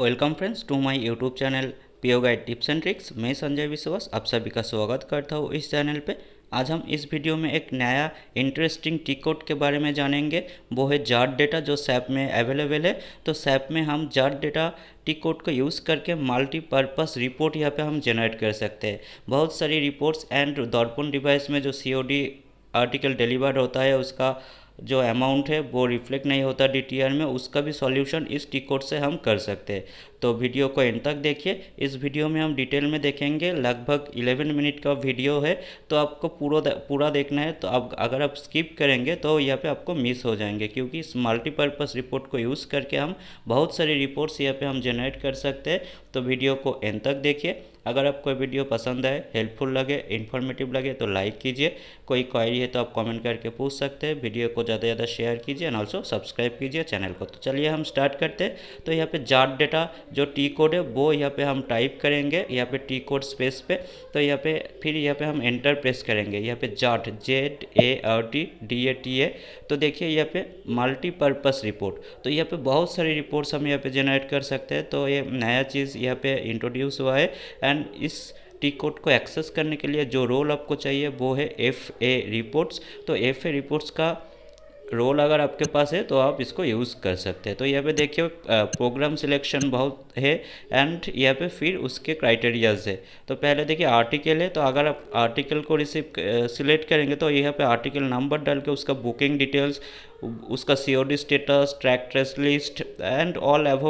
welcome friends to my YouTube channel PO guide tips and tricks मैं संजय विश्वास आप सभी का स्वागत करता हूँ इस चैनल पे आज हम इस वीडियो में एक नया इंटरेस्टिंग टिकट के बारे में जानेंगे वो है जार्ट डेटा जो सैप में अवेलेबल है तो सैप में हम जार्ट डेटा टिकोट को यूज़ करके मल्टीपर्पज़ रिपोर्ट यहाँ पर हम जनरेट कर सकते हैं बहुत सारी रिपोर्ट्स एंड दर्पण डिवाइस में जो सी आर्टिकल डिलीवर होता है उसका जो अमाउंट है वो रिफ्लेक्ट नहीं होता डी में उसका भी सॉल्यूशन इस टी कोड से हम कर सकते हैं तो वीडियो को एंड तक देखिए इस वीडियो में हम डिटेल में देखेंगे लगभग 11 मिनट का वीडियो है तो आपको पूरा पूरा देखना है तो आप अगर आप स्किप करेंगे तो यहाँ पे आपको मिस हो जाएंगे क्योंकि इस मल्टीपर्पज़ रिपोर्ट को यूज़ करके हम बहुत सारी रिपोर्ट्स यहाँ पर हम जनरेट कर सकते हैं तो वीडियो को एंड तक देखिए अगर आपको वीडियो पसंद आए हेल्पफुल लगे इन्फॉर्मेटिव लगे तो लाइक कीजिए कोई क्वारी है तो आप कमेंट करके पूछ सकते हैं वीडियो को ज़्यादा से ज़्यादा शेयर कीजिए एंड ऑल्सो सब्सक्राइब कीजिए चैनल को तो चलिए हम स्टार्ट करते हैं तो यहाँ पे जाट डेटा जो टी कोड है वो यहाँ पे हम टाइप करेंगे यहाँ पे टी कोड स्पेस पे तो यहाँ पे फिर यहाँ पे हम एंटर प्रेस करेंगे यहाँ पे ZART Z A R T D A T A तो देखिए यहाँ पे मल्टीपर्पस रिपोर्ट तो यहाँ पे बहुत सारी रिपोर्ट्स हम यहाँ पे जनरेट कर सकते हैं तो ये नया चीज़ यहाँ पे इंट्रोड्यूस हुआ है एंड इस टी कोड को एक्सेस करने के लिए जो रोल आपको चाहिए वो है एफ ए रिपोर्ट्स तो एफ ए रिपोर्ट्स का रोल अगर आपके पास है तो आप इसको यूज़ कर सकते हैं तो यहाँ पे देखिए प्रोग्राम सिलेक्शन बहुत है एंड यहाँ पे फिर उसके क्राइटेरियाज है तो पहले देखिए आर्टिकल है तो अगर आप आर्टिकल को रिसीव सिलेक्ट करेंगे तो यहाँ पे आर्टिकल नंबर डाल के उसका बुकिंग डिटेल्स उसका C status track trace list and all एव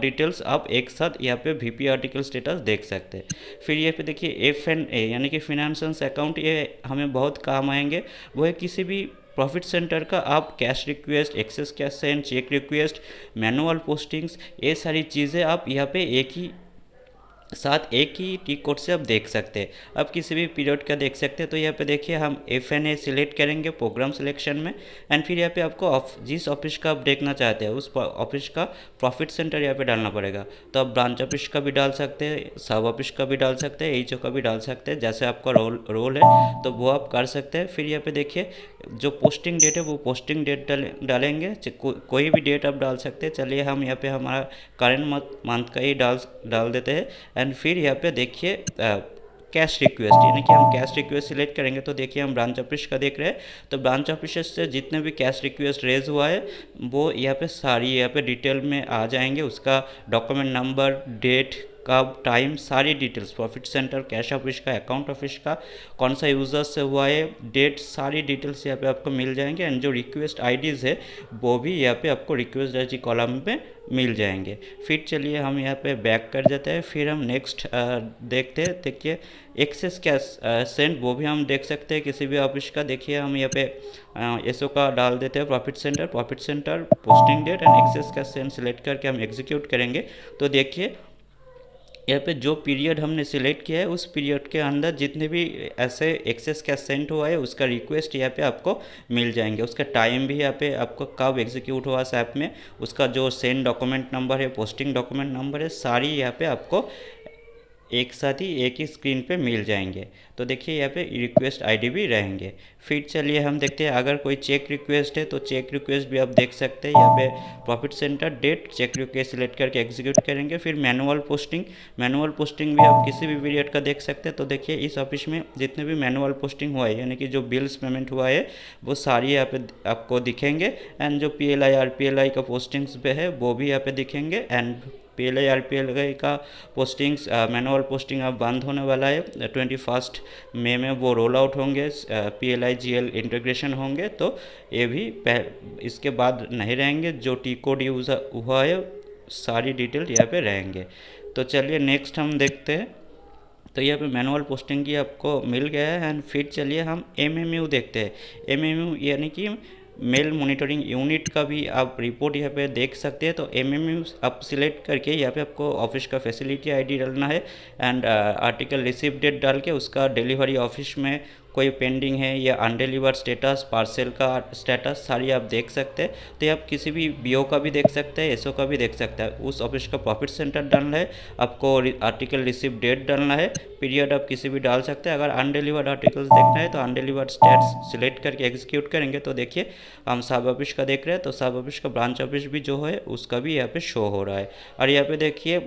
डिटेल्स आप एक साथ यहाँ पे वी आर्टिकल स्टेटस देख सकते हैं फिर यहाँ पे देखिए एफ एंड ए यानी कि फिनेंशंस अकाउंट ये हमें बहुत काम आएंगे वो है किसी भी प्रॉफिट सेंटर का आप cash request access cash send check request manual postings ये सारी चीज़ें आप यहाँ पे एक ही साथ एक ही टी कोड से आप देख सकते हैं आप किसी भी पीरियड का देख सकते हैं तो यहाँ पे देखिए हम एफ एन ए सिलेक्ट करेंगे प्रोग्राम सिलेक्शन में एंड फिर यहाँ पे आपको ऑफ जिस ऑफिस का आप देखना चाहते हैं उस ऑफिस का प्रॉफिट सेंटर यहाँ पे डालना पड़ेगा तो आप ब्रांच ऑफिस का भी डाल सकते हैं सब ऑफिस का भी डाल सकते हैं एच का भी डाल सकते हैं जैसे आपका रोल रोल है तो वो आप कर सकते हैं फिर यहाँ पे देखिए जो पोस्टिंग डेट है वो पोस्टिंग डेट डालेंगे कोई भी डेट आप डाल सकते हैं चलिए हम यहाँ पर हमारा करेंट मंथ का ही डाल डाल देते हैं एंड फिर यहाँ पे देखिए कैश रिक्वेस्ट यानी कि हम कैश रिक्वेस्ट सिलेक्ट करेंगे तो देखिए हम ब्रांच ऑफिस का देख रहे हैं तो ब्रांच ऑफिस से जितने भी कैश रिक्वेस्ट रेज हुआ है वो यहाँ पे सारी यहाँ पे डिटेल में आ जाएंगे उसका डॉक्यूमेंट नंबर डेट कब टाइम सारी details profit centre cash office का अकाउंट ऑफिस का कौन सा यूज़र से हुआ है डेट सारी डिटेल्स यहाँ पे आपको मिल जाएंगे एंड जो रिक्वेस्ट आईडीज़ है वो भी यहाँ पे आपको रिक्वेस्ट आई कॉलम में मिल जाएंगे फिर चलिए हम यहाँ पे बैक कर जाते हैं फिर हम नेक्स्ट देखते हैं देखिए एक्सेस कैश सेंड वो भी हम देख सकते हैं किसी भी ऑफिस का देखिए हम यहाँ पे एसओ का डाल देते हैं profit centre profit centre posting date and access cash send select करके हम एग्जीक्यूट करेंगे तो देखिए यहाँ पे जो पीरियड हमने सिलेक्ट किया है उस पीरियड के अंदर जितने भी ऐसे एक्सेस का सेंट हुआ है उसका रिक्वेस्ट यहाँ पे आपको मिल जाएंगे उसका टाइम भी यहाँ पे आपको कब एग्जीक्यूट हुआ ऐप में उसका जो सेंड डॉक्यूमेंट नंबर है पोस्टिंग डॉक्यूमेंट नंबर है सारी यहाँ पे आपको एक साथ ही एक ही स्क्रीन पे मिल जाएंगे तो देखिए यहाँ पे रिक्वेस्ट आईडी भी रहेंगे फिर चलिए हम देखते हैं अगर कोई चेक रिक्वेस्ट है तो चेक रिक्वेस्ट भी आप देख सकते हैं यहाँ पे profit centre date check request select करके एग्जीक्यूट करेंगे फिर मैनुअल पोस्टिंग मैनुअल पोस्टिंग भी आप किसी भी पीरियड का देख सकते हैं तो देखिए इस ऑफिस में जितने भी मैनुअल पोस्टिंग हुआ है यानी कि जो बिल्स पेमेंट हुआ है वो सारी यहाँ पे आपको दिखेंगे एंड जो P L I R P L I का पोस्टिंग्स पे है वो भी यहाँ पे दिखेंगे and P L I R P L का पोस्टिंग्स मैनुअल पोस्टिंग अब बंद होने वाला है ट्वेंटी फर्स्ट मे में वो रोल आउट होंगे P L I G L integration होंगे तो ये भी इसके बाद नहीं रहेंगे जो टी कोड यूज हुआ है सारी डिटेल यहाँ पे रहेंगे तो चलिए नेक्स्ट हम देखते हैं तो यहाँ पे मैनुअल पोस्टिंग की आपको मिल गया है एंड फिर चलिए हम एम एम यू देखते हैं एम एम यू यानी कि मेल मोनिटरिंग यूनिट का भी आप रिपोर्ट यहाँ पे देख सकते हैं तो एम एम आप सिलेक्ट करके यहाँ पे आपको ऑफिस का फैसिलिटी आईडी डालना है एंड आर्टिकल रिसिप डेट डाल के उसका डिलीवरी ऑफिस में कोई पेंडिंग है या अनडिलीवर स्टेटस पार्सल का स्टेटस सारी आप देख सकते हैं तो आप किसी भी बीओ का भी देख सकते हैं एसओ का भी देख सकते हैं उस ऑफिस का प्रॉफिट सेंटर डालना है आपको आर्टिकल रिसीव डेट डालना है पीरियड आप किसी भी डाल सकते हैं अगर अनडिलीवर्ड आर्टिकल्स देखना है तो अनडिलीवर्ड स्टेट्स सिलेक्ट करके एग्जीक्यूट करेंगे तो देखिए हम सब ऑफिस का देख रहे हैं तो सब ऑफिस का ब्रांच ऑफिस भी जो है उसका भी यहाँ पे शो हो रहा है और यहाँ पे देखिए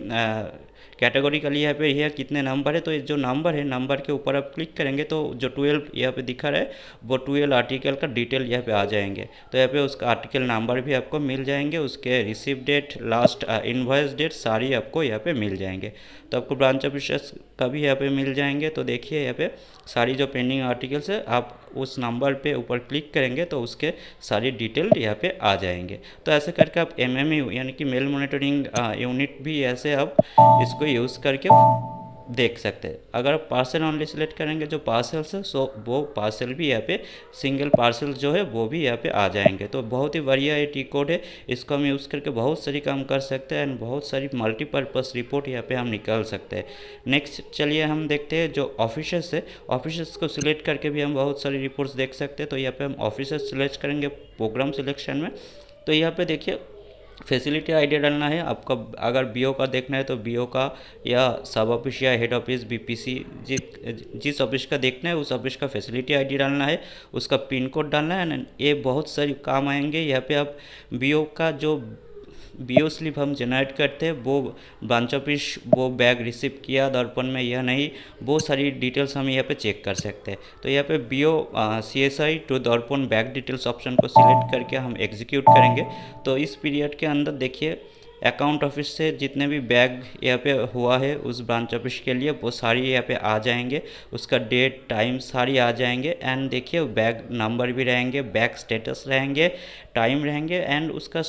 कैटेगोरी का लिए यहाँ पे यह कितने नंबर है तो जो नंबर है नंबर के ऊपर आप क्लिक करेंगे तो जो ट्वेल्व यहाँ पे दिखा रहा है वो ट्वेल्व आर्टिकल का डिटेल यहाँ पे आ जाएंगे तो यहाँ पे उसका आर्टिकल नंबर भी आपको मिल जाएंगे उसके receive date last invoice date सारी आपको यहाँ पे मिल जाएंगे तो आपको ब्रांच ऑफिसर्स का भी यहाँ पे मिल जाएंगे तो देखिए यहाँ पे सारी जो पेंडिंग आर्टिकल्स है आप उस नंबर पे ऊपर क्लिक करेंगे तो उसके सारी डिटेल यहाँ पे आ जाएंगे तो ऐसे करके आप एम यानी कि मेल मोनिटरिंग यूनिट भी ऐसे आप इसको यूज़ करके देख सकते हैं अगर पार्सल ऑनली सिलेक्ट करेंगे जो पार्सल्स है सो वो पार्सल भी यहाँ पे सिंगल पार्सल जो है वो भी यहाँ पे आ जाएंगे तो बहुत ही बढ़िया ये टी कोड है इसको हम यूज़ करके बहुत सारी काम कर सकते हैं एंड बहुत सारी मल्टीपर्पज़ रिपोर्ट यहाँ पे हम निकाल सकते हैं नेक्स्ट चलिए हम देखते हैं जो ऑफिसर्स है ऑफिसर्स को सिलेक्ट करके भी हम बहुत सारी रिपोर्ट्स देख सकते हैं तो यहाँ पर हम ऑफिसर्स सिलेक्ट करेंगे प्रोग्राम सिलेक्शन में तो यहाँ पे देखिए फैसिलिटी आईडी डालना है आपका अगर बीओ का देखना है तो बीओ का या सब ऑफिस या हेड ऑफिस बीपीसी जि, जिस ऑफिस का देखना है उस ऑफिस का फैसिलिटी आईडी डालना है उसका पिन कोड डालना है ये बहुत सारे काम आएंगे यहाँ पे आप बीओ का जो बी स्लिप हम जनरेट करते हैं वो ब्रांच ऑफिस वो बैग रिसीव किया दर्पण में यह नहीं वो सारी डिटेल्स हम यहाँ पे चेक कर सकते हैं तो यहाँ पे B O C S I to Darpan bag details option को सिलेक्ट करके हम एग्जीक्यूट करेंगे तो इस पीरियड के अंदर देखिए अकाउंट ऑफिस से जितने भी बैग यहाँ पे हुआ है उस ब्रांच ऑफिस के लिए वो सारी यहाँ पे आ जाएंगे उसका डेट टाइम सारी आ जाएंगे एंड देखिए बैग नंबर भी रहेंगे बैग स्टेटस रहेंगे टाइम रहेंगे एंड उसका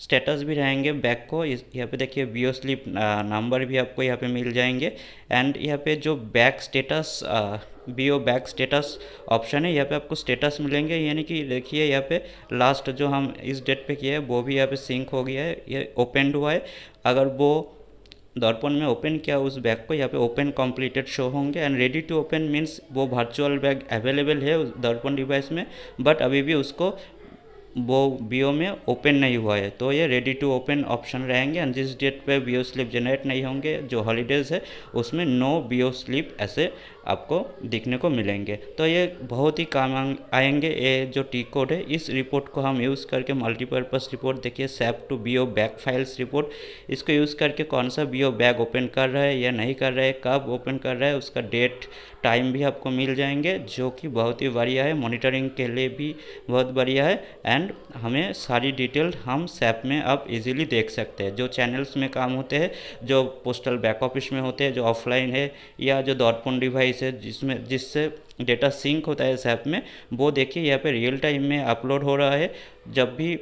स्टेटस भी रहेंगे बैक को यहाँ पे देखिए वीओ स्लिप नंबर भी आपको यहाँ पे मिल जाएंगे एंड यहाँ पे जो back status B O back status option है यहाँ पे आपको स्टेटस मिलेंगे यानी कि देखिए यहाँ पे लास्ट जो हम इस डेट पे किया है वो भी यहाँ पे सिंक हो गया है ये ओपन हुआ है अगर वो दर्पण में ओपन किया उस बैग को यहाँ पे ओपन कंप्लीटेड शो होंगे and ready to open means वो वर्चुअल बैग अवेलेबल है दर्पण डिवाइस में बट अभी भी उसको वो बी में ओपन नहीं हुआ है तो ये रेडी टू ओपन ऑप्शन रहेंगे एंड जिस डेट पे बी स्लिप जनरेट नहीं होंगे जो हॉलीडेज़ है उसमें नो बी स्लिप ऐसे आपको दिखने को मिलेंगे तो ये बहुत ही काम आएंगे ये जो टी कोड है इस रिपोर्ट को हम यूज़ करके मल्टीपर्पज़ रिपोर्ट देखिए SAP to B O back files report इसको यूज़ करके कौन सा बी ओ बैग ओपन कर रहा है या नहीं कर रहा है कब ओपन कर रहा है उसका डेट टाइम भी आपको मिल जाएंगे जो कि बहुत ही बढ़िया है मॉनिटरिंग के लिए भी बहुत बढ़िया है एंड एंड हमें सारी डिटेल हम सैप में अब इजीली देख सकते हैं जो चैनल्स में काम होते हैं जो पोस्टल बैक ऑफिस में होते हैं जो ऑफलाइन है या जो दौरपोन डिवाइस है जिसमें जिससे डेटा सिंक होता है सैप में वो देखिए यहाँ पे रियल टाइम में अपलोड हो रहा है जब भी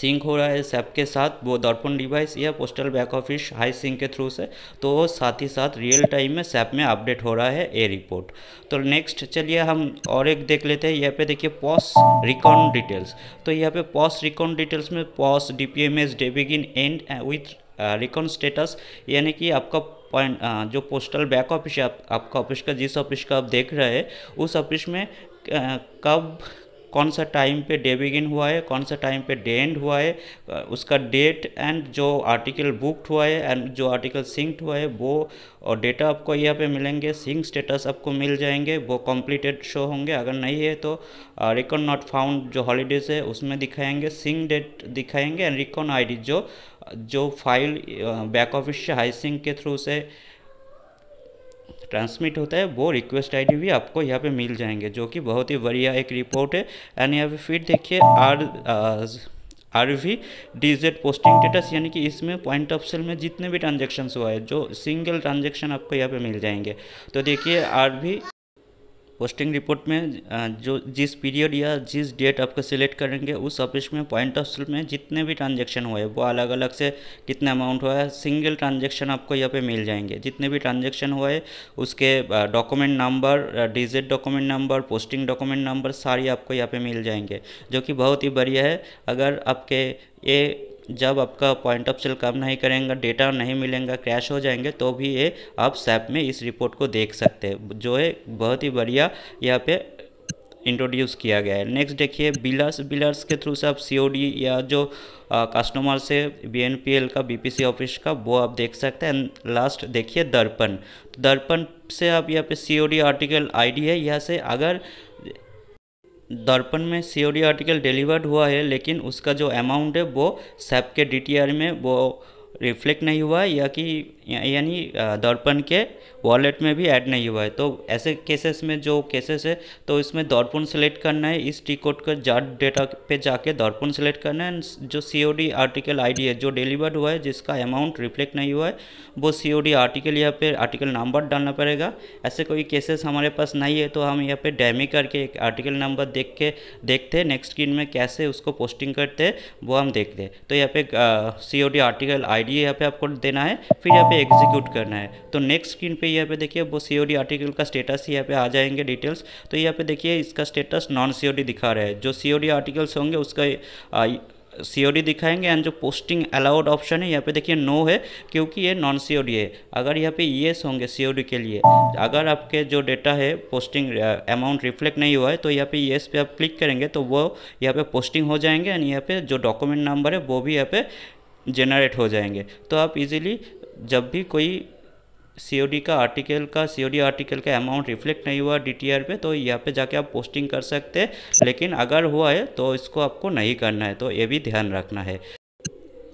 सिंक हो रहा है इस ऐप के साथ वो दर्पण डिवाइस या postal back office high sync के थ्रू से तो साथ ही साथ रियल टाइम में सैप में अपडेट हो रहा है ए रिपोर्ट तो नेक्स्ट चलिए हम और एक देख लेते हैं यहाँ पे देखिए पॉस रिकॉन डिटेल्स तो यहाँ पे पॉस रिकॉन डिटेल्स में POS D P M S debug in and with recon status यानी कि आपका पॉइंट uh, जो पोस्टल बैक ऑफिस है आप, आपका ऑफिस का जिस ऑफिस का आप देख रहे हैं उस ऑफिस में uh, कब कौन सा टाइम पे डे बिगिन हुआ है कौन सा टाइम पे डे एंड हुआ है उसका डेट एंड जो आर्टिकल बुकड हुआ है एंड जो आर्टिकल सिंक्ड हुआ है वो और डेटा आपको यहाँ पे मिलेंगे सिंक स्टेटस आपको मिल जाएंगे वो कंप्लीटेड शो होंगे अगर नहीं है तो रिकॉर्ड नॉट फाउंड जो हॉलीडेज है उसमें दिखाएंगे सिंक डेट दिखाएंगे एंड रिकॉर्ड आई जो जो फाइल बैक ऑफिस से हाई सिंक के थ्रू से ट्रांसमिट होता है वो रिक्वेस्ट आईडी भी आपको यहाँ पे मिल जाएंगे जो कि बहुत ही बढ़िया एक रिपोर्ट है एंड यहाँ पे फिर देखिए R R V D Z posting status यानी कि इसमें पॉइंट ऑफ सेल में जितने भी ट्रांजेक्शन हुआ है जो सिंगल ट्रांजेक्शन आपको यहाँ पे मिल जाएंगे तो देखिए आर वी पोस्टिंग रिपोर्ट में जो जिस पीरियड या जिस डेट आपको सिलेक्ट करेंगे उस ऑफिस में पॉइंट ऑफ सेल में जितने भी ट्रांजेक्शन हुए वो अलग अलग से कितना अमाउंट हुआ है सिंगल ट्रांजेक्शन आपको यहाँ पे मिल जाएंगे जितने भी ट्रांजेक्शन हुए उसके document number digit document number posting document number सारी आपको यहाँ पर मिल जाएंगे जो कि बहुत ही बढ़िया है अगर आपके ये जब आपका पॉइंट ऑफ सेल काम नहीं करेंगे डेटा नहीं मिलेंगे क्रैश हो जाएंगे तो भी ये आप सैप में इस रिपोर्ट को देख सकते हैं जो है बहुत ही बढ़िया यहाँ पे इंट्रोड्यूस किया गया है नेक्स्ट देखिए बिलर्स बिलर्स के थ्रू से आप सी या जो कस्टमर से बी का बीपीसी ऑफिस का वो आप देख सकते हैं एंड लास्ट देखिए दर्पण दर्पण से आप यहाँ पे सी आर्टिकल आईडी है यहाँ से अगर दर्पण में सीओडी आर्टिकल डिलीवर्ड हुआ है लेकिन उसका जो अमाउंट है वो सैप के डीटीआर में वो रिफ्लेक्ट नहीं हुआ या कि यानी दर्पण के वॉलेट में भी ऐड नहीं हुआ है तो ऐसे केसेस में जो केसेस है तो इसमें दर्पण सेलेक्ट करना है इस टी कोड का जार डेटा पे जाके दर्पण सेलेक्ट करना है जो सी आर्टिकल आई है जो डिलीवर्ड हुआ है जिसका अमाउंट रिफ्लेक्ट नहीं हुआ है वो सी आर्टिकल यहाँ पे आर्टिकल नंबर डालना पड़ेगा ऐसे कोई केसेस हमारे पास नहीं है तो हम यहाँ पर डैमी करके एक आर्टिकल नंबर देख के देखते हैं नेक्स्ट स्क्रीन में कैसे उसको पोस्टिंग करते हैं वो हम देखते तो यहाँ पे सी आर्टिकल आई डी यहाँ पे आपको देना है फिर यहाँ पे एग्जीक्यूट करना है तो नेक्स्ट स्क्रीन पे यहाँ पे देखिए वो सी आर्टिकल का स्टेटस यहाँ पे आ जाएंगे डिटेल्स तो यहाँ पे देखिए इसका स्टेटस नॉन सी दिखा रहा है जो सी आर्टिकल्स होंगे उसका ओ डी दिखाएंगे एंड जो पोस्टिंग अलाउड ऑप्शन है यहाँ पे देखिए नो है क्योंकि ये नॉन सीओडी है अगर यहाँ पे ये होंगे सीओडी के लिए अगर आपके जो डेटा है पोस्टिंग अमाउंट रिफ्लेक्ट नहीं हुआ है तो यहाँ पे ये पे आप क्लिक करेंगे तो वो यहाँ पे पोस्टिंग हो जाएंगे एंड यहाँ पे जो डॉक्यूमेंट नंबर है वो भी यहाँ पे जेनरेट हो जाएंगे तो आप इजीली जब भी कोई सी का आर्टिकल का सी आर्टिकल का अमाउंट रिफ्लेक्ट नहीं हुआ डी पे तो यहाँ पे जाके आप पोस्टिंग कर सकते हैं लेकिन अगर हुआ है तो इसको आपको नहीं करना है तो ये भी ध्यान रखना है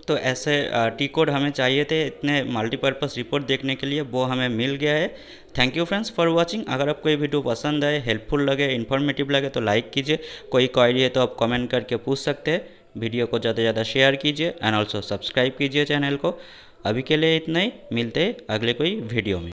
तो ऐसे टी कोड हमें चाहिए थे इतने मल्टीपर्पज़ रिपोर्ट देखने के लिए वो हमें मिल गया है thank you friends for watching अगर आपको ये वीडियो पसंद आए हेल्पफुल लगे इन्फॉर्मेटिव लगे तो लाइक कीजिए कोई क्वारी है तो आप कमेंट करके पूछ सकते हैं वीडियो को ज़्यादा से ज़्यादा शेयर कीजिए एंड ऑल्सो सब्सक्राइब कीजिए चैनल को अभी के लिए इतना ही मिलते हैं अगले कोई वीडियो में